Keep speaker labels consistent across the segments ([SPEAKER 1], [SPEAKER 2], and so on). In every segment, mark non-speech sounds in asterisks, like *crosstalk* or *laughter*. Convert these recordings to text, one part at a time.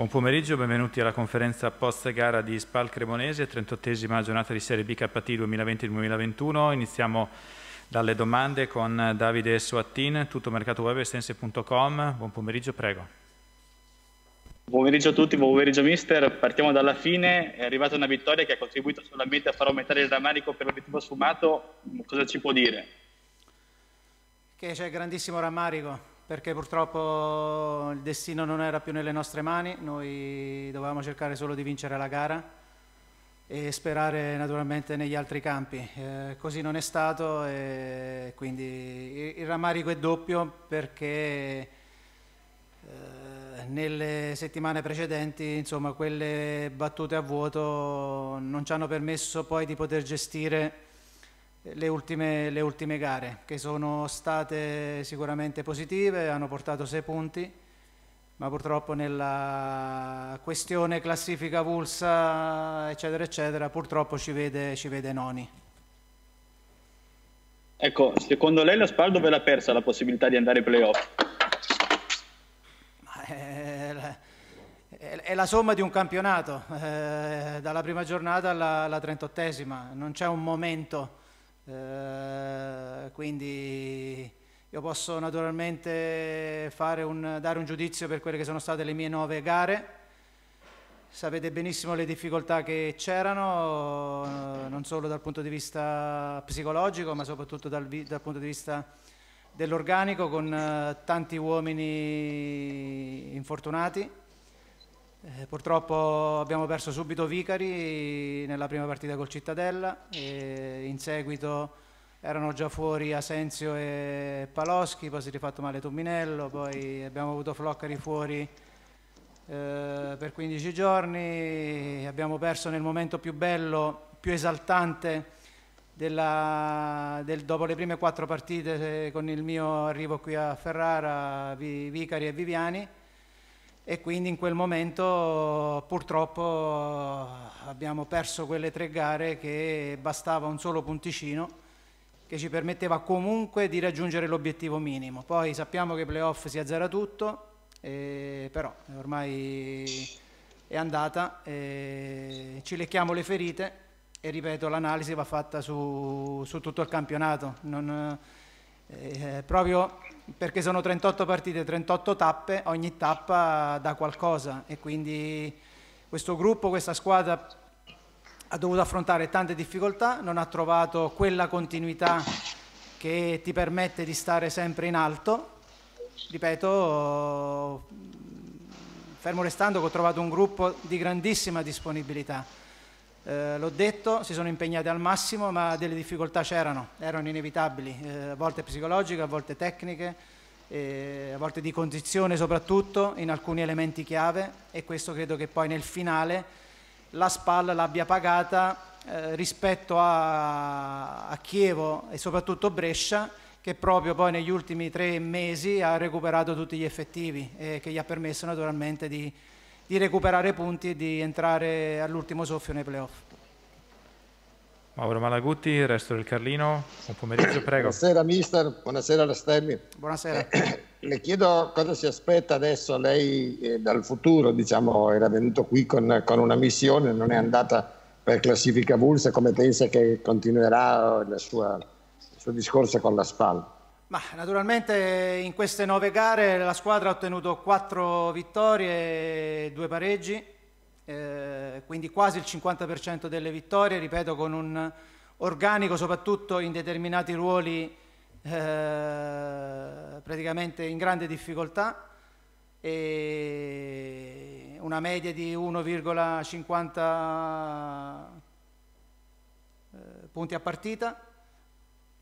[SPEAKER 1] Buon pomeriggio, benvenuti alla conferenza post gara di Spal Cremonese, 38esima giornata di Serie B KT 2020-2021. Iniziamo dalle domande con Davide Soattin, tuttomercatoweb.estense.com. Buon pomeriggio, prego.
[SPEAKER 2] Buon pomeriggio a tutti, buon pomeriggio mister. Partiamo dalla fine, è arrivata una vittoria che ha contribuito solamente a far aumentare il rammarico per l'obiettivo sfumato. Cosa ci può dire?
[SPEAKER 3] Che c'è grandissimo rammarico, perché purtroppo il destino non era più nelle nostre mani, noi dovevamo cercare solo di vincere la gara e sperare naturalmente negli altri campi. Eh, così non è stato e quindi il rammarico è doppio perché eh, nelle settimane precedenti insomma, quelle battute a vuoto non ci hanno permesso poi di poter gestire le ultime, le ultime gare, che sono state sicuramente positive, hanno portato 6 punti, ma purtroppo nella questione classifica vulsa, eccetera, eccetera, purtroppo ci vede, ci vede noni.
[SPEAKER 2] Ecco, secondo lei la Spal dove l'ha persa la possibilità di andare ai playoff?
[SPEAKER 3] È la somma di un campionato, eh, dalla prima giornata alla, alla 38esima, non c'è un momento eh, quindi io posso naturalmente un, dare un giudizio per quelle che sono state le mie nove gare. Sapete benissimo le difficoltà che c'erano, non solo dal punto di vista psicologico, ma soprattutto dal, dal punto di vista dell'organico, con eh, tanti uomini infortunati eh, purtroppo abbiamo perso subito Vicari nella prima partita col Cittadella e in seguito erano già fuori Asensio e Paloschi, poi si è rifatto male Tumminello, poi abbiamo avuto Floccari fuori eh, per 15 giorni, abbiamo perso nel momento più bello, più esaltante della, del, dopo le prime quattro partite eh, con il mio arrivo qui a Ferrara, Vicari e Viviani e quindi in quel momento purtroppo abbiamo perso quelle tre gare che bastava un solo punticino che ci permetteva comunque di raggiungere l'obiettivo minimo. Poi sappiamo che i playoff si azzera tutto, eh, però ormai è andata, eh, ci lecchiamo le ferite e ripeto l'analisi va fatta su, su, tutto il campionato. Non, eh, proprio perché sono 38 partite, 38 tappe, ogni tappa dà qualcosa e quindi questo gruppo, questa squadra ha dovuto affrontare tante difficoltà, non ha trovato quella continuità che ti permette di stare sempre in alto. Ripeto, fermo restando che ho trovato un gruppo di grandissima disponibilità eh, l'ho detto, si sono impegnati al massimo, ma delle difficoltà c'erano, erano inevitabili, eh, a volte psicologiche, a volte tecniche, eh, a volte di condizione soprattutto, in alcuni elementi chiave e questo credo che poi nel finale la SPAL l'abbia pagata eh, rispetto a, a Chievo e soprattutto Brescia che proprio poi negli ultimi tre mesi ha recuperato tutti gli effettivi e eh, che gli ha permesso naturalmente di di recuperare punti e di entrare all'ultimo soffio nei playoff.
[SPEAKER 1] Mauro Malagutti, il resto del Carlino, buon pomeriggio, prego. Buonasera
[SPEAKER 2] mister, buonasera alla Buonasera. *clears throat* le chiedo cosa si aspetta adesso lei eh, dal futuro, diciamo, era venuto qui con, con, una missione, non è andata per classifica vulsa, come pensa che continuerà sua, il suo discorso con la SPAL?
[SPEAKER 3] Ma naturalmente in queste nove gare la squadra ha ottenuto quattro vittorie e due pareggi, eh, quindi quasi il 50% delle vittorie, ripeto, con un organico soprattutto in determinati ruoli eh, praticamente in grande difficoltà e una media di 1,50 eh, punti a partita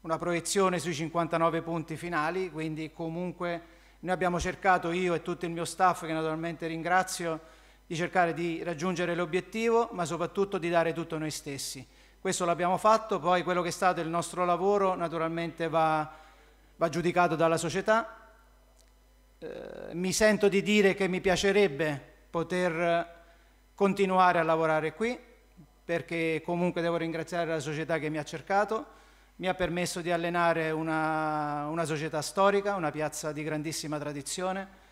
[SPEAKER 3] una proiezione sui 59 punti finali, quindi comunque noi abbiamo cercato, io e tutto il mio staff che naturalmente ringrazio, di cercare di raggiungere l'obiettivo, ma soprattutto di dare tutto noi stessi. Questo l'abbiamo fatto, poi quello che è stato il nostro lavoro naturalmente va, va giudicato dalla società. Eh, mi sento di dire che mi piacerebbe poter continuare a lavorare qui, perché comunque devo ringraziare la società che mi ha cercato mi ha permesso di allenare una, una società storica, una piazza di grandissima tradizione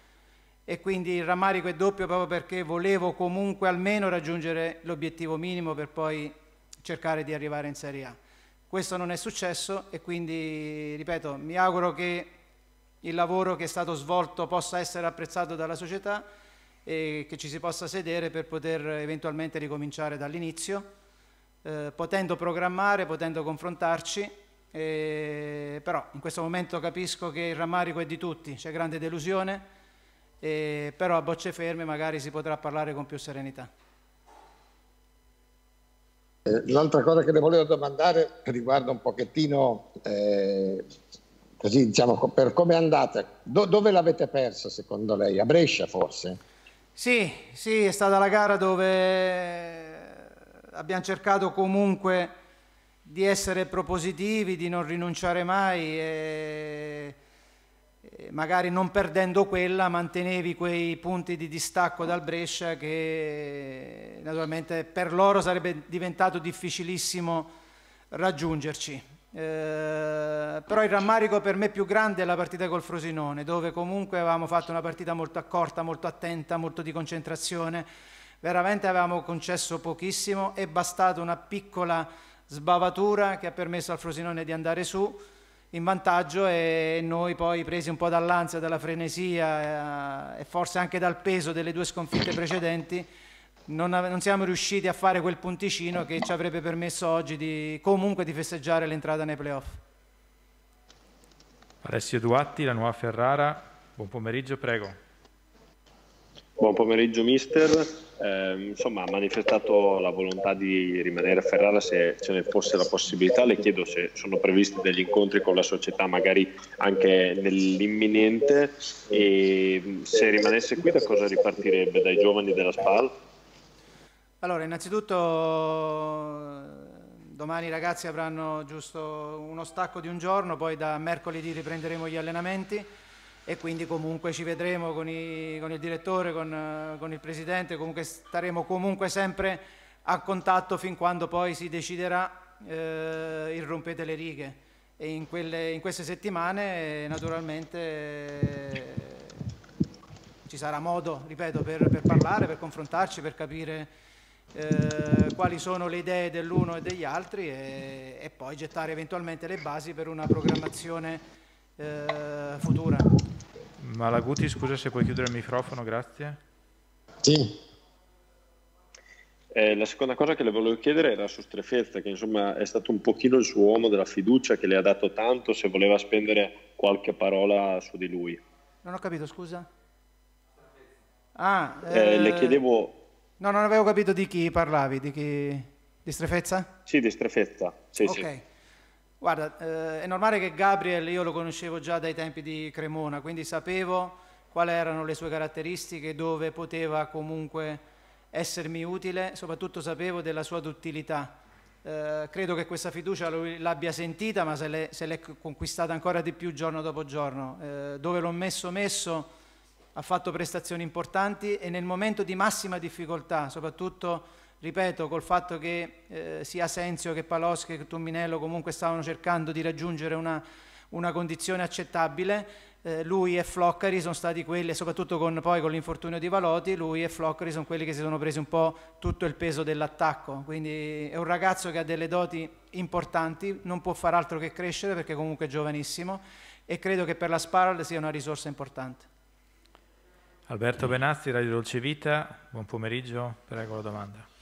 [SPEAKER 3] e quindi il rammarico è doppio proprio perché volevo comunque almeno raggiungere l'obiettivo minimo per poi cercare di arrivare in Serie A. Questo non è successo e quindi, ripeto, mi auguro che il lavoro che è stato svolto possa essere apprezzato dalla società e che ci si possa sedere per poter eventualmente ricominciare dall'inizio eh, potendo programmare, potendo confrontarci, eh, però in questo momento capisco che il rammarico è di tutti, c'è grande delusione, eh, però a bocce ferme magari si potrà parlare con più serenità.
[SPEAKER 2] Eh, l'altra cosa che le volevo domandare riguarda un pochettino, eh, così diciamo, per come è andata, Do dove l'avete persa secondo lei? A Brescia forse?
[SPEAKER 3] Sì, sì, è stata la gara dove abbiamo cercato comunque di essere propositivi, di non rinunciare mai e, magari non perdendo quella mantenevi quei punti di distacco dal Brescia che naturalmente per loro sarebbe diventato difficilissimo raggiungerci. Eh, però il rammarico per me più grande è la partita col Frosinone, dove comunque avevamo fatto una partita molto accorta, molto attenta, molto di concentrazione veramente avevamo concesso pochissimo, è bastata una piccola sbavatura che ha permesso al Frosinone di andare su in vantaggio e noi poi presi un po' dall'ansia, dalla frenesia eh, e forse anche dal peso delle due sconfitte *coughs* precedenti non, non, siamo riusciti a fare quel punticino che ci avrebbe permesso oggi di, comunque di festeggiare l'entrata nei playoff.
[SPEAKER 1] Alessio Duatti, la nuova Ferrara, buon pomeriggio, prego.
[SPEAKER 2] Buon pomeriggio mister, eh, insomma, ha manifestato la volontà di rimanere a Ferrara se ce ne fosse la possibilità. Le chiedo se sono previsti degli incontri con la società, magari anche nell'imminente, e mm, se rimanesse qui da cosa ripartirebbe dai giovani della SPAL?
[SPEAKER 3] Allora, innanzitutto domani i ragazzi avranno giusto uno stacco di un giorno, poi da mercoledì riprenderemo gli allenamenti e quindi comunque ci vedremo con, i, con il direttore, con, con, il presidente, comunque staremo comunque sempre a contatto fin quando poi si deciderà eh, il rompete le righe e in, quelle, in queste settimane naturalmente eh, ci sarà modo, ripeto, per, per, parlare, per confrontarci, per capire eh, quali sono le idee dell'uno e degli altri e, e, poi gettare eventualmente le basi per una programmazione eh, futura.
[SPEAKER 1] Malaguti, scusa se puoi chiudere il microfono, grazie.
[SPEAKER 4] Sì.
[SPEAKER 2] Eh, la seconda cosa che le volevo chiedere era su Strefezza, che insomma è stato un pochino il suo uomo della fiducia che le ha dato tanto, se voleva spendere qualche parola su di lui.
[SPEAKER 3] Non ho capito, scusa. Ah, eh, eh, le chiedevo... No, non avevo capito di chi parlavi, di, chi... di Strefezza?
[SPEAKER 2] Sì, di Strefezza.
[SPEAKER 1] Sì, ok. Sì.
[SPEAKER 3] Guarda, eh, è normale che Gabriel io lo conoscevo già dai tempi di Cremona, quindi sapevo quali erano le sue caratteristiche, dove poteva comunque essermi utile, soprattutto sapevo della sua duttilità. Eh, credo che questa fiducia lui l'abbia sentita, ma se l'è, se l'è conquistata ancora di più giorno dopo giorno. Eh, dove l'ho messo, messo, ha fatto prestazioni importanti e nel momento di massima difficoltà, soprattutto ripeto, col fatto che eh, sia Senzio che Paloschi che Tumminello comunque stavano cercando di raggiungere una, una condizione accettabile, eh, lui e Floccari sono stati quelli, soprattutto con, poi con l'infortunio di Valoti, lui e Floccari sono quelli che si sono presi un po' tutto il peso dell'attacco, quindi è un ragazzo che ha delle doti importanti, non può far altro che crescere perché comunque è giovanissimo e credo che per la Sparal sia una risorsa importante.
[SPEAKER 1] Alberto Benazzi, Radio Dolce Vita, buon pomeriggio, prego la domanda.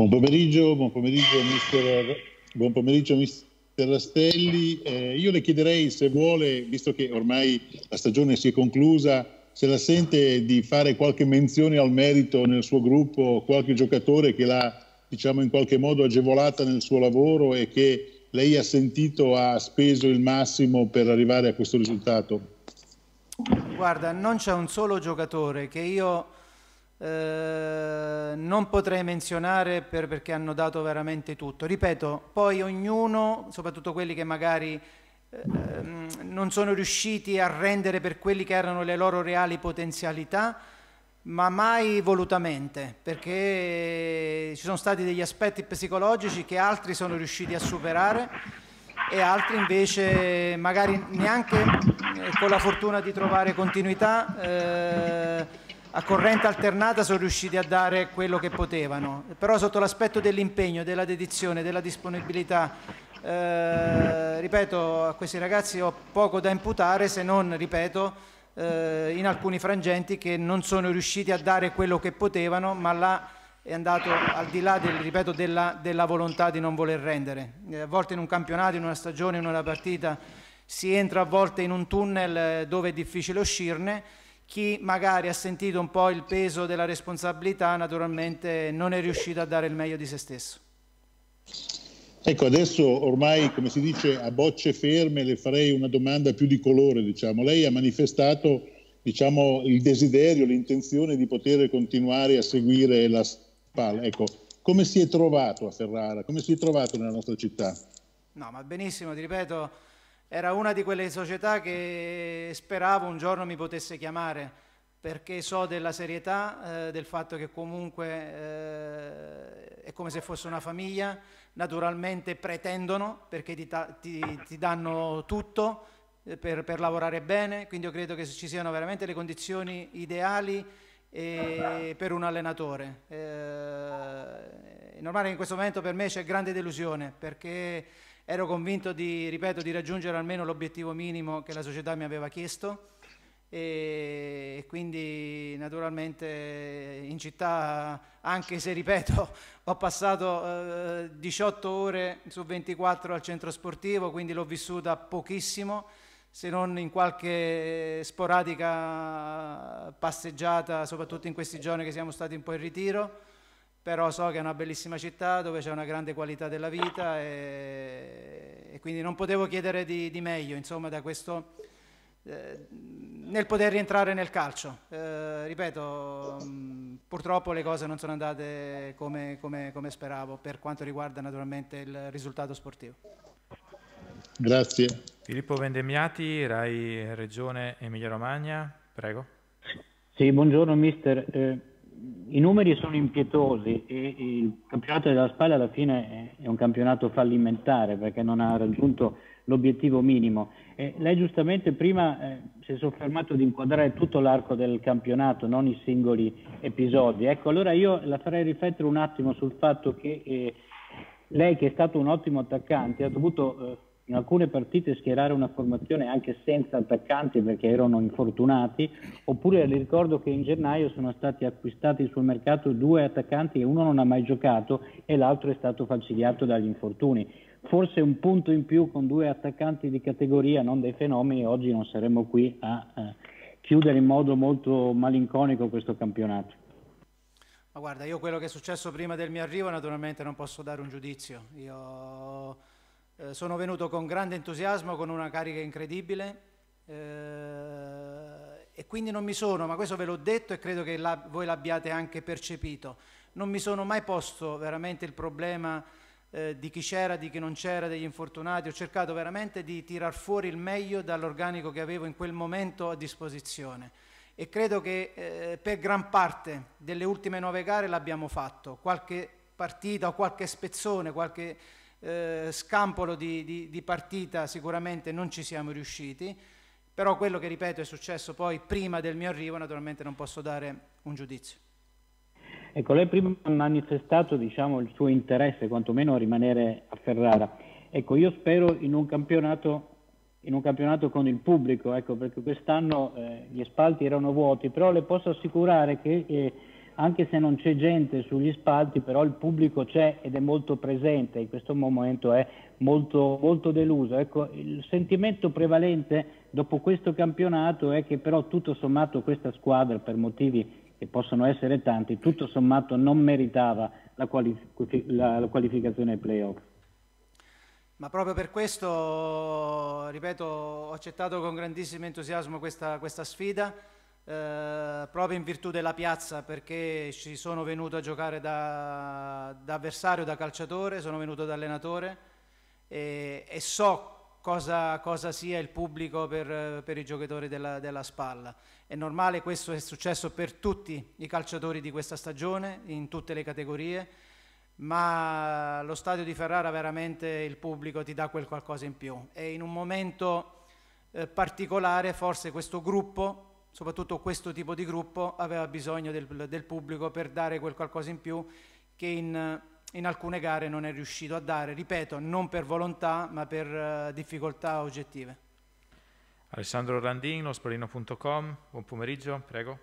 [SPEAKER 2] Buon pomeriggio, buon pomeriggio, mister, buon pomeriggio, mister Rastelli. Eh, io le chiederei se vuole, visto che ormai la stagione si è conclusa, se la sente di fare qualche menzione al merito nel suo gruppo, qualche giocatore che l'ha diciamo in qualche modo agevolata nel suo lavoro e che lei ha sentito ha speso il massimo per arrivare a questo risultato?
[SPEAKER 3] Guarda, non c'è un solo giocatore che io eh, non potrei menzionare per, perché hanno dato veramente tutto. Ripeto, poi ognuno, soprattutto quelli che magari eh, ehm, non sono riusciti a rendere per quelli che erano le loro reali potenzialità, ma mai volutamente, perché ci sono stati degli aspetti psicologici che altri sono riusciti a superare e altri invece magari neanche eh, con la fortuna di trovare continuità. Eh, a corrente alternata sono riusciti a dare quello che potevano, però sotto l'aspetto dell'impegno, della dedizione, della disponibilità, eh, ripeto, a questi ragazzi ho poco da imputare se non, ripeto, eh, in alcuni frangenti che non sono riusciti a dare quello che potevano, ma là è andato al di là del, ripeto, della, della, volontà di non voler rendere. Eh, a volte in un campionato, in una stagione, in una partita si entra a volte in un tunnel eh, dove è difficile uscirne chi magari ha sentito un po' il peso della responsabilità naturalmente non è riuscito a dare il meglio di se stesso.
[SPEAKER 2] Ecco, adesso ormai, come si dice, a bocce ferme le farei una domanda più di colore, diciamo. Lei ha manifestato, diciamo, il desiderio, l'intenzione di poter continuare a seguire la SPAL. Ecco, come si è trovato a Ferrara? Come si è trovato nella nostra città?
[SPEAKER 3] No, ma benissimo, ti ripeto, era una di quelle società che speravo un giorno mi potesse chiamare perché so della serietà, eh, del fatto che comunque eh, è come se fosse una famiglia, naturalmente pretendono perché ti, ti, ti danno tutto eh, per, per, lavorare bene, quindi io credo che ci siano veramente le condizioni ideali eh, per un allenatore. Eh, è normale che in questo momento per me c'è grande delusione perché ero convinto di, ripeto, di raggiungere almeno l'obiettivo minimo che la società mi aveva chiesto e quindi naturalmente in città, anche se ripeto, *laughs* ho passato eh, 18 ore su 24 al centro sportivo, quindi l'ho vissuta pochissimo, se non in qualche sporadica passeggiata, soprattutto in questi giorni che siamo stati un po' in ritiro però so che è una bellissima città dove c'è una grande qualità della vita e, e quindi non potevo chiedere di, di meglio, insomma, da questo, eh, nel poter rientrare nel calcio. Eh, ripeto, mm, purtroppo le cose non sono andate come, come, come speravo per quanto riguarda naturalmente il risultato sportivo.
[SPEAKER 2] Grazie.
[SPEAKER 4] Filippo
[SPEAKER 1] Vendemmiati, Rai Regione Emilia Romagna, prego.
[SPEAKER 4] Sì, buongiorno mister. Eh i numeri sono impietosi e il campionato della Spalla alla fine è un campionato fallimentare perché non ha raggiunto l'obiettivo minimo. E lei giustamente prima eh, si è soffermato di inquadrare tutto l'arco del campionato, non i singoli episodi. Ecco, allora io la farei riflettere un attimo sul fatto che eh, lei che è stato un ottimo attaccante ha dovuto... Eh, in alcune partite schierare una formazione anche senza attaccanti perché erano infortunati, oppure le ricordo che in gennaio sono stati acquistati sul mercato due attaccanti e uno non ha mai giocato e l'altro è stato falcidiato dagli infortuni. Forse un punto in più con due attaccanti di categoria, non dei fenomeni, oggi non saremmo qui a eh, chiudere in modo molto malinconico questo campionato.
[SPEAKER 3] Ma guarda, io quello che è successo prima del mio arrivo naturalmente non posso dare un giudizio. Io eh, sono venuto con grande entusiasmo, con una carica incredibile eh, e quindi non mi sono, ma questo ve l'ho detto e credo che la, voi l'abbiate anche percepito, non mi sono mai posto veramente il problema eh, di chi c'era, di chi non c'era, degli infortunati, ho cercato veramente di tirar fuori il meglio dall'organico che avevo in quel momento a disposizione e credo che eh, per gran parte delle ultime nove gare l'abbiamo fatto, qualche partita o qualche spezzone, qualche eh, scampolo di, di, di partita sicuramente non ci siamo riusciti, però quello che ripeto è successo poi prima del mio arrivo naturalmente non posso dare un giudizio.
[SPEAKER 4] Ecco, lei prima ha manifestato diciamo, il suo interesse quantomeno a rimanere a Ferrara. Ecco, io spero in un campionato, in un campionato con il pubblico, ecco, perché quest'anno eh, gli spalti erano vuoti, però le posso assicurare che eh, anche se non c'è gente sugli spalti, però il pubblico c'è ed è molto presente, in questo momento è molto, molto deluso. Ecco, il sentimento prevalente dopo questo campionato è che però tutto sommato questa squadra, per motivi che possono essere tanti, tutto sommato non meritava la, qualific la, la qualificazione ai playoff.
[SPEAKER 3] Ma proprio per questo, ripeto, ho accettato con grandissimo entusiasmo questa, questa sfida eh, proprio in virtù della piazza perché ci sono venuto a giocare da, da avversario, da calciatore, sono venuto da allenatore e, e so Cosa, cosa, sia il pubblico per, per i giocatori della, della, spalla. È normale, questo è successo per tutti i calciatori di questa stagione, in tutte le categorie, ma lo stadio di Ferrara veramente il pubblico ti dà quel qualcosa in più. E in un momento eh, particolare forse questo gruppo soprattutto questo tipo di gruppo aveva bisogno del, del pubblico per dare quel qualcosa in più che in, in, alcune gare non è riuscito a dare, ripeto, non per volontà ma per uh, difficoltà oggettive.
[SPEAKER 1] Alessandro Randin, ospolino.com, buon pomeriggio, prego.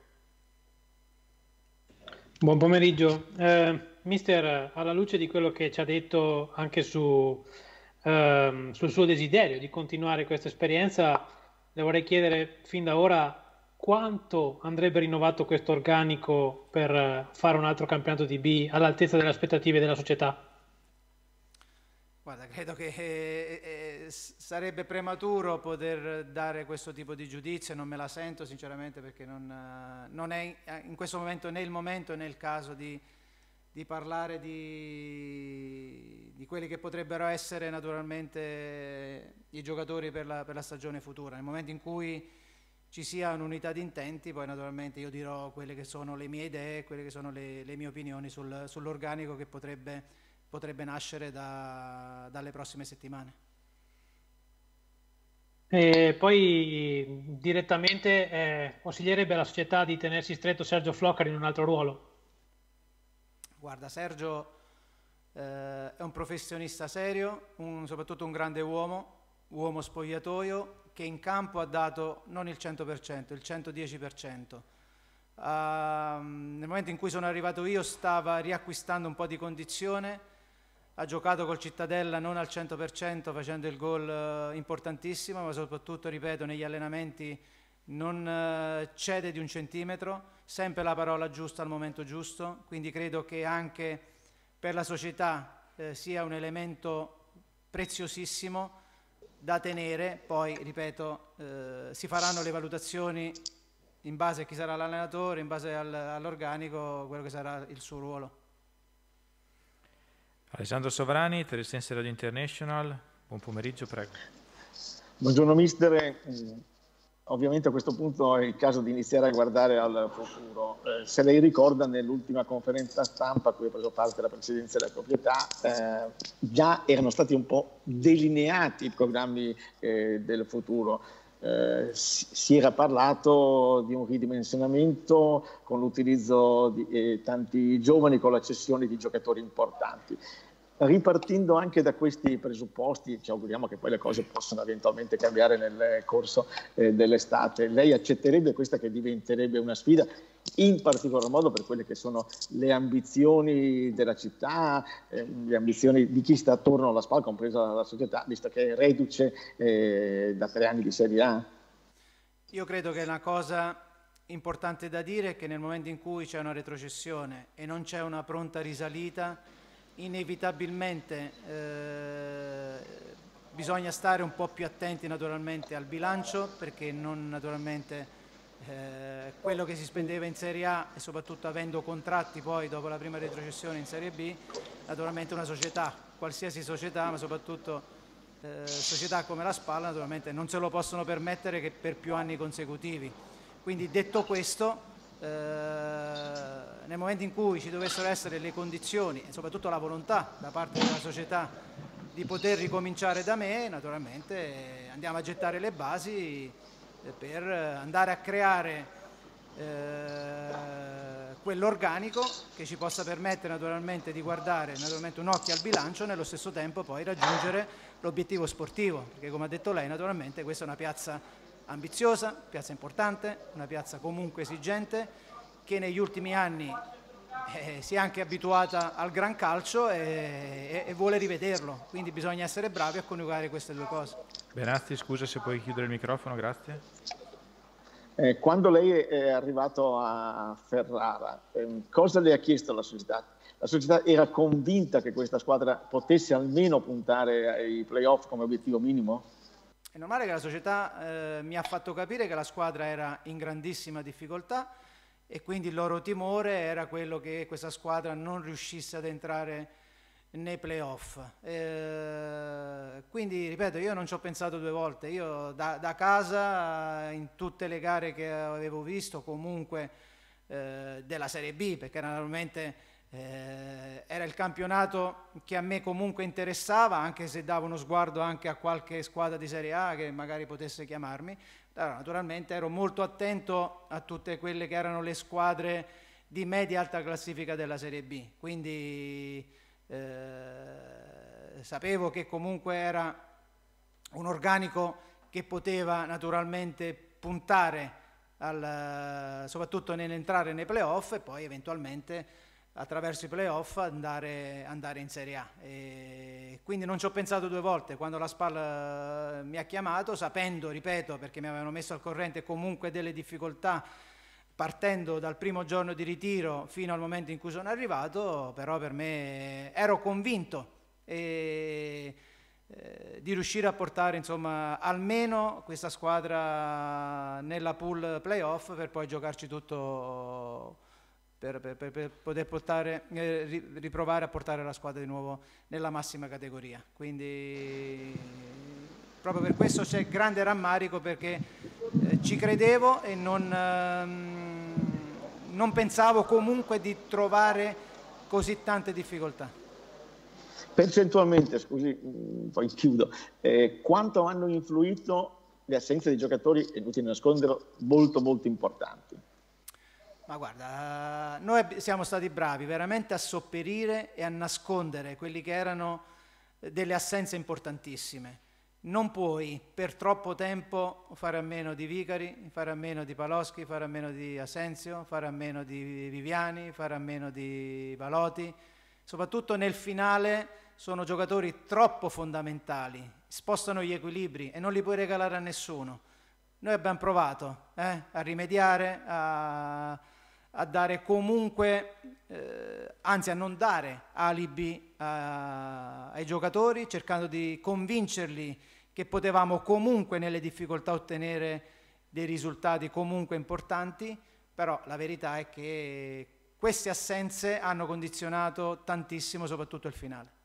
[SPEAKER 4] Buon pomeriggio. Eh, mister, alla luce di quello che ci ha detto anche su, eh, sul suo desiderio di continuare questa esperienza, le vorrei chiedere fin da ora quanto andrebbe rinnovato questo organico per eh, fare un altro campionato di B all'altezza delle aspettative della società?
[SPEAKER 3] Guarda, credo che eh, eh, eh sarebbe prematuro poter dare questo tipo di giudizio, non me la sento sinceramente perché non, eh, non è in questo momento né il momento né il caso di, di parlare di, di, quelli che potrebbero essere naturalmente i giocatori per la, per la stagione futura. Nel momento in cui ci sia un'unità di intenti, poi naturalmente io dirò quelle che sono le mie idee, quelle che sono le, le mie opinioni sul, sull'organico che potrebbe, potrebbe nascere da, dalle prossime settimane.
[SPEAKER 4] E poi direttamente eh, consiglierebbe alla società di tenersi stretto Sergio Floccari in un altro ruolo?
[SPEAKER 3] Guarda, Sergio eh, è un professionista serio, un, soprattutto un grande uomo, uomo spogliatoio, che in campo ha dato non il 100%, il 110%. Uh, ehm, nel momento in cui sono arrivato io stava riacquistando un po' di condizione, ha giocato col Cittadella non al 100% facendo il gol uh, importantissimo, ma soprattutto, ripeto, negli allenamenti non uh, cede di un centimetro, sempre la parola giusta al momento giusto, quindi credo che anche per la società eh, sia un elemento preziosissimo da tenere, poi ripeto, eh, si faranno le valutazioni in base a chi sarà l'allenatore, in base al, all'organico, quello che sarà il suo ruolo.
[SPEAKER 1] Alessandro Sovrani, Telesense Radio International, buon pomeriggio, prego.
[SPEAKER 2] Buongiorno mister, ovviamente a questo punto è il caso di iniziare a guardare al futuro. Eh, se lei ricorda nell'ultima conferenza stampa a cui ha preso parte la Presidenza della Proprietà, eh, già erano stati un po' delineati i programmi eh, del futuro. Eh, si era parlato di un ridimensionamento con l'utilizzo di eh, tanti giovani, con la cessione di giocatori importanti ripartendo anche da questi presupposti, ci auguriamo che poi le cose possano eventualmente cambiare nel corso eh, dell'estate, lei accetterebbe questa che diventerebbe una sfida, in particolar modo per quelle che sono le ambizioni della città, eh, le ambizioni di chi sta attorno alla SPAL, compresa la, società, visto che è reduce eh, da tre anni di Serie A?
[SPEAKER 3] Io credo che una cosa importante da dire è che nel momento in cui c'è una retrocessione e non c'è una pronta risalita, inevitabilmente eh, bisogna stare un po' più attenti naturalmente al bilancio perché non naturalmente eh, quello che si spendeva in Serie A e soprattutto avendo contratti poi dopo la prima retrocessione in Serie B, naturalmente una società, qualsiasi società, ma soprattutto eh, società come la Spalla naturalmente non se lo possono permettere che per più anni consecutivi. Quindi detto questo, eh, nel momento in cui ci dovessero essere le condizioni e soprattutto la volontà da parte della società di poter ricominciare da me, naturalmente eh, andiamo a gettare le basi eh, per andare a creare eh, quell'organico che ci possa permettere naturalmente di guardare naturalmente un occhio al bilancio e nello stesso tempo poi raggiungere l'obiettivo sportivo, perché come ha detto lei naturalmente questa è una piazza ambiziosa, piazza importante, una piazza comunque esigente che negli ultimi anni eh, si è anche abituata al gran calcio e, e, e, vuole rivederlo, quindi bisogna essere bravi a coniugare queste due cose.
[SPEAKER 1] Benazzi, scusa se puoi chiudere il microfono, grazie.
[SPEAKER 2] Eh, quando lei è arrivato a Ferrara, eh, cosa le ha chiesto la società? La società era convinta che questa squadra potesse almeno puntare ai playoff come obiettivo minimo?
[SPEAKER 3] È normale che la società eh, mi ha fatto capire che la squadra era in grandissima difficoltà, e quindi il loro timore era quello che questa squadra non riuscisse ad entrare nei playoff. Eh, quindi, ripeto, io non ci ho pensato due volte, io da, da casa in tutte le gare che avevo visto comunque eh, della Serie B, perché naturalmente... Eh, era il campionato che a me comunque interessava, anche se davo uno sguardo anche a qualche squadra di Serie A che magari potesse chiamarmi, allora, naturalmente ero molto attento a tutte quelle che erano le squadre di media-alta classifica della Serie B, quindi eh, sapevo che comunque era un organico che poteva naturalmente puntare al, soprattutto nell'entrare nei playoff e poi eventualmente attraverso i playoff andare, andare in Serie A. E quindi non ci ho pensato due volte quando la SPAL eh, mi ha chiamato, sapendo, ripeto, perché mi avevano messo al corrente comunque delle difficoltà partendo dal primo giorno di ritiro fino al momento in cui sono arrivato, però per me eh, ero convinto e, eh, di riuscire a portare insomma, almeno questa squadra nella pool playoff per poi giocarci tutto per, per, per poter portare, eh, riprovare a portare la squadra di nuovo nella massima categoria. Quindi proprio per questo c'è grande rammarico perché eh, ci credevo e non, ehm, non pensavo comunque di trovare così tante difficoltà.
[SPEAKER 2] Percentualmente, scusi, mm, poi chiudo, eh, quanto hanno influito le assenze di giocatori, è inutile nasconderlo, molto molto importanti?
[SPEAKER 3] Ma guarda, noi siamo stati bravi veramente a sopperire e a nascondere quelli che erano eh, delle assenze importantissime. Non puoi per troppo tempo fare a meno di Vicari, fare a meno di Paloschi, fare a meno di Asensio, fare a meno di Viviani, fare a meno di Valoti. Soprattutto nel finale sono giocatori troppo fondamentali, spostano gli equilibri e non li puoi regalare a nessuno. Noi abbiamo provato eh, a rimediare, a a dare comunque, eh, anzi a non dare alibi a, eh, ai giocatori, cercando di convincerli che potevamo comunque nelle difficoltà ottenere dei risultati comunque importanti, però la verità è che queste assenze hanno condizionato tantissimo soprattutto il finale.